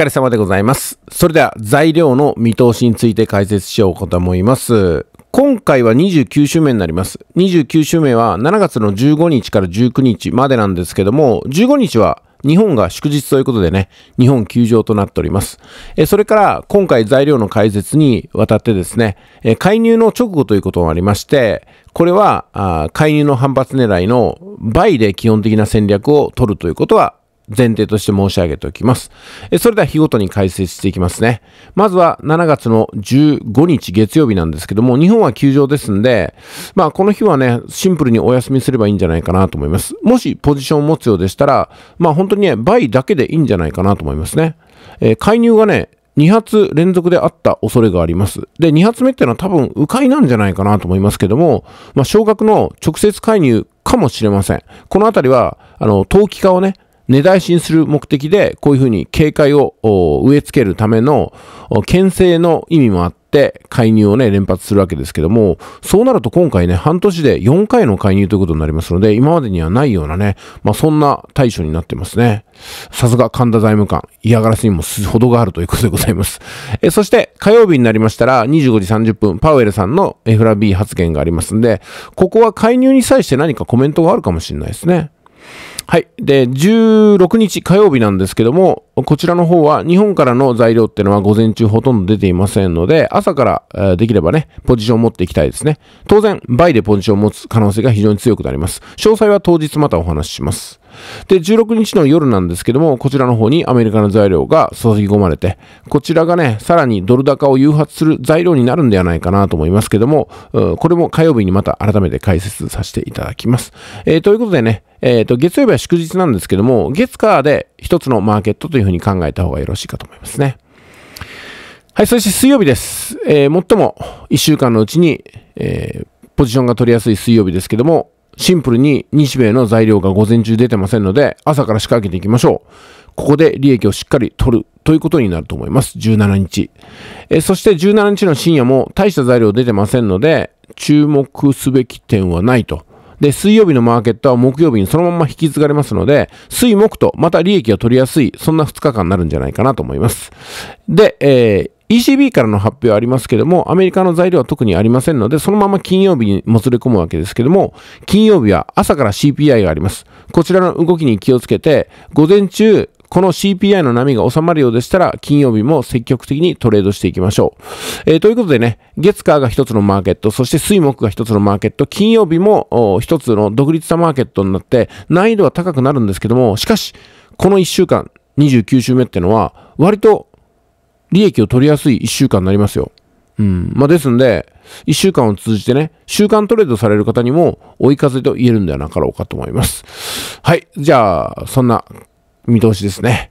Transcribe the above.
疲れ様でございます。それでは材料の見通しについて解説しようかと思います。今回は29週目になります。29週目は7月の15日から19日までなんですけども、15日は日本が祝日ということでね、日本休場となっております。えそれから、今回材料の解説にわたってですね、え介入の直後ということもありまして、これは、あ介入の反発狙いの倍で基本的な戦略を取るということは前提として申し上げておきます。それでは日ごとに解説していきますね。まずは7月の15日月曜日なんですけども、日本は休場ですんで、まあこの日はね、シンプルにお休みすればいいんじゃないかなと思います。もしポジションを持つようでしたら、まあ本当にね、倍だけでいいんじゃないかなと思いますね。えー、介入がね、2発連続であった恐れがあります。で、2発目っていうのは多分迂回なんじゃないかなと思いますけども、まあ、少額の直接介入かもしれません。このあたりは、あの、投機化をね、根絶やする目的で、こういうふうに警戒を植え付けるための、牽制の意味もあって、介入をね、連発するわけですけども、そうなると今回ね、半年で4回の介入ということになりますので、今までにはないようなね、まあそんな対処になってますね。さすが神田財務官、嫌がらせにもすほどがあるということでございます。えそして、火曜日になりましたら、25時30分、パウエルさんの FRB 発言がありますんで、ここは介入に際して何かコメントがあるかもしれないですね。はい。で、16日火曜日なんですけども、こちらの方は日本からの材料っていうのは午前中ほとんど出ていませんので、朝からできればね、ポジションを持っていきたいですね。当然、倍でポジションを持つ可能性が非常に強くなります。詳細は当日またお話しします。で、16日の夜なんですけども、こちらの方にアメリカの材料が注ぎ込まれて、こちらがね、さらにドル高を誘発する材料になるんではないかなと思いますけども、これも火曜日にまた改めて解説させていただきます。えー、ということでね、えっ、ー、と、月曜日は祝日なんですけども、月火で一つのマーケットというふうに考えた方がよろしいかと思いますね。はい、そして水曜日です。えー、最も一週間のうちに、えー、ポジションが取りやすい水曜日ですけども、シンプルに日米の材料が午前中出てませんので、朝から仕掛けていきましょう。ここで利益をしっかり取るということになると思います。17日。えそして17日の深夜も大した材料出てませんので、注目すべき点はないとで、水曜日のマーケットは木曜日にそのまま引き継がれますので、水木とまた利益を取りやすい、そんな2日間になるんじゃないかなと思います。で、えー ECB からの発表ありますけども、アメリカの材料は特にありませんので、そのまま金曜日にもつれ込むわけですけども、金曜日は朝から CPI があります。こちらの動きに気をつけて、午前中、この CPI の波が収まるようでしたら、金曜日も積極的にトレードしていきましょう。えー、ということでね、月火が一つのマーケット、そして水木が一つのマーケット、金曜日も一つの独立したマーケットになって、難易度は高くなるんですけども、しかし、この一週間、29週目ってのは、割と利益を取りやすい一週間になりますよ。うん。まあ、ですんで、一週間を通じてね、週間トレードされる方にも追い風と言えるんではなかろうかと思います。はい。じゃあ、そんな見通しですね。